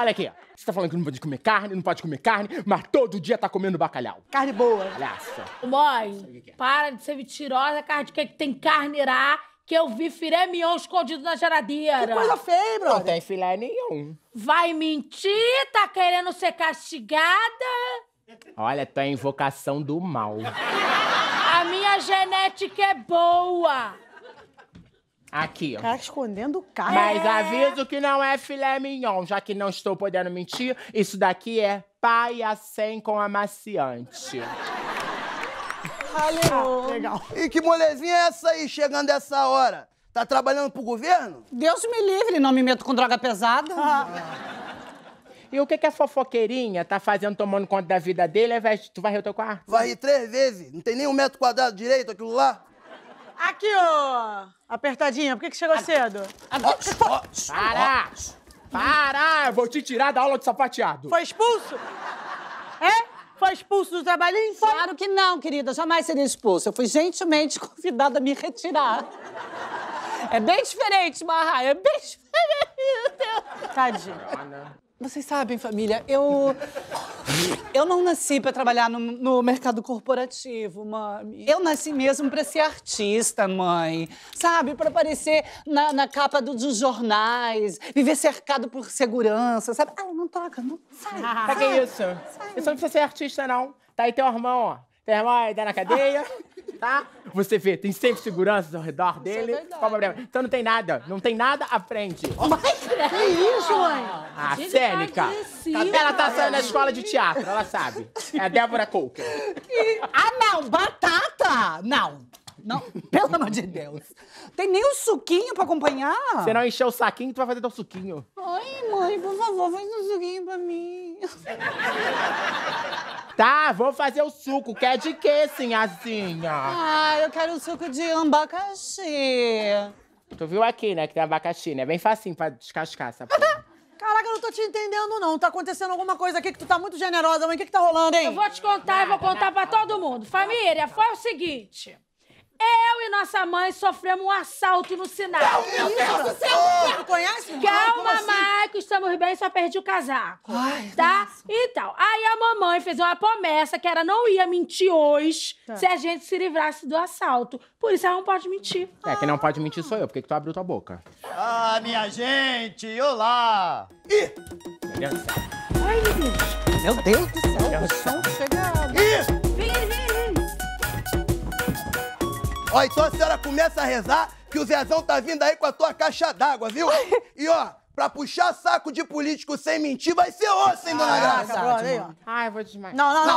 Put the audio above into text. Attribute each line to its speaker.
Speaker 1: Olha aqui, ó. Você tá falando que não pode comer carne, não pode comer carne, mas todo dia tá comendo bacalhau. Carne boa. Palhaça.
Speaker 2: Mãe, é? para de ser mentirosa, carne de que tem carne irá, que eu vi filé mignon escondido na geladeira. Que coisa feia, brother. Não
Speaker 1: tem filé nenhum.
Speaker 2: Vai mentir? Tá querendo ser castigada?
Speaker 1: Olha, tá invocação do mal.
Speaker 2: A minha genética é boa. Aqui, ó. Tá escondendo o carro. Mas é. aviso
Speaker 1: que não é filé mignon, já que não estou podendo mentir. Isso daqui é paia sem com amaciante.
Speaker 2: Valeu. Ah, legal. E que molezinha é essa aí, chegando essa hora? Tá trabalhando pro governo? Deus me livre, não me meto com droga pesada. Ah.
Speaker 1: E o que, que a fofoqueirinha tá fazendo tomando conta da vida dele, ao invés de tu vai o teu quarto?
Speaker 2: Varri três vezes. Não tem nem um metro quadrado direito aquilo lá. Aqui, ó, Apertadinha, por que, que chegou cedo? Agora. Para! Para! Eu vou te tirar da aula de sapateado. Foi expulso? É? Foi expulso do trabalhinho? Foi? Claro que não, querida. Jamais seria expulso. Eu fui gentilmente convidada a me retirar. É bem diferente, Marra. É bem diferente. Tadinha.
Speaker 1: Vocês sabem, família, eu. Eu não nasci para trabalhar no, no, mercado corporativo, mami. Eu nasci mesmo para ser artista, mãe. Sabe? Para aparecer na, na capa do, dos jornais, viver cercado por segurança, sabe? Ah, não toca, não. Sai. Pra que é isso? Sai. Isso não precisa ser artista, não. Tá aí teu irmão, ó. Teu irmão aí tá na cadeia. tá? Você vê, tem sempre seguranças ao redor é dele. É Qual o problema? Então não tem nada, não tem nada à frente. Mas que isso, mãe? Ah, tá a Cênica. Ela tá saindo da escola de teatro, ela sabe. É a Débora Coker. Que... Ah, não, batata! Não. Não, pelo amor de Deus. Tem nem o um suquinho pra acompanhar? Se não encher o saquinho, tu vai fazer teu suquinho.
Speaker 2: Ai, mãe, por favor, faz um suquinho pra mim.
Speaker 1: Tá, vou fazer o suco. Quer de quê, sinhazinha?
Speaker 2: Ah, eu quero um suco de abacaxi.
Speaker 1: Tu viu aqui, né, que tem abacaxi, né? Bem facinho pra descascar essa
Speaker 2: porra. Caraca, eu não tô te entendendo, não. Tá acontecendo alguma coisa aqui que tu tá muito generosa, mãe. O que que tá rolando, hein? Eu vou te contar e vou contar pra todo mundo. Família, foi o seguinte. Eu e nossa mãe sofremos um assalto no sinal. Meu Deus do céu! Não é conhece? Calma, assim? Maico, estamos bem, só perdi o casaco. Ai, tá? Nossa. E então, tal. Aí a mamãe fez uma promessa que era não ia mentir hoje tá. se a gente se livrasse do assalto. Por isso ela não pode mentir.
Speaker 1: É, quem não pode mentir sou eu. Por que, tu abriu tua boca?
Speaker 2: Ah, minha gente! Olá! Ih! Ai, meu Deus! Meu Deus do céu, o som chega
Speaker 1: Ó, então a senhora começa a rezar que o Zezão tá vindo aí com a tua caixa d'água, viu? E ó, pra puxar saco de político sem mentir vai ser osso, hein, dona Graça?
Speaker 2: Ai, vou desmaiar. não, não. não.